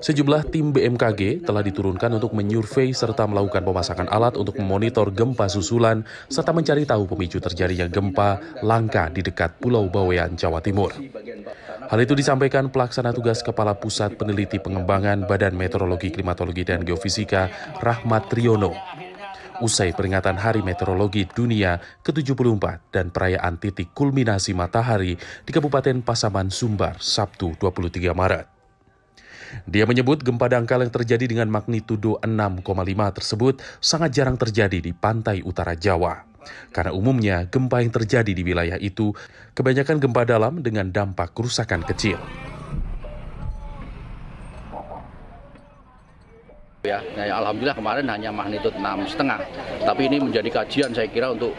Sejumlah tim BMKG telah diturunkan untuk menyurvei serta melakukan pemasangan alat untuk memonitor gempa susulan serta mencari tahu pemicu terjadinya gempa langka di dekat Pulau Bawean, Jawa Timur. Hal itu disampaikan pelaksana tugas Kepala Pusat Peneliti Pengembangan Badan Meteorologi, Klimatologi, dan Geofisika, Rahmat Triyono usai peringatan Hari Meteorologi Dunia ke-74 dan perayaan titik kulminasi matahari di Kabupaten Pasaman Sumbar Sabtu 23 Maret. Dia menyebut gempa dangkal yang terjadi dengan magnitudo 6,5 tersebut sangat jarang terjadi di pantai utara Jawa. Karena umumnya gempa yang terjadi di wilayah itu kebanyakan gempa dalam dengan dampak kerusakan kecil. Ya, ya, alhamdulillah kemarin hanya magnitud enam setengah, tapi ini menjadi kajian saya kira untuk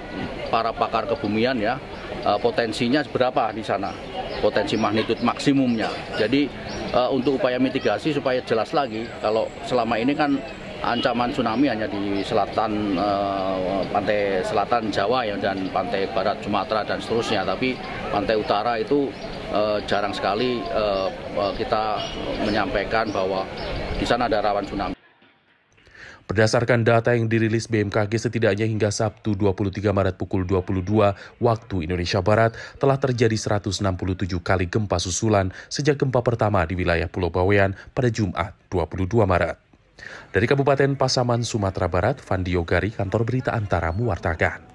para pakar kebumian ya eh, potensinya seberapa di sana, potensi magnitud maksimumnya. Jadi eh, untuk upaya mitigasi supaya jelas lagi kalau selama ini kan ancaman tsunami hanya di selatan eh, pantai selatan Jawa ya dan pantai barat Sumatera dan seterusnya tapi pantai utara itu jarang sekali kita menyampaikan bahwa di sana ada rawan tsunami Berdasarkan data yang dirilis BMKG setidaknya hingga Sabtu 23 Maret pukul 22 waktu Indonesia Barat telah terjadi 167 kali gempa susulan sejak gempa pertama di wilayah Pulau Bawean pada Jumat 22 Maret. Dari Kabupaten Pasaman, Sumatera Barat, Fandi Yogari, Kantor Berita Antara mewartakan.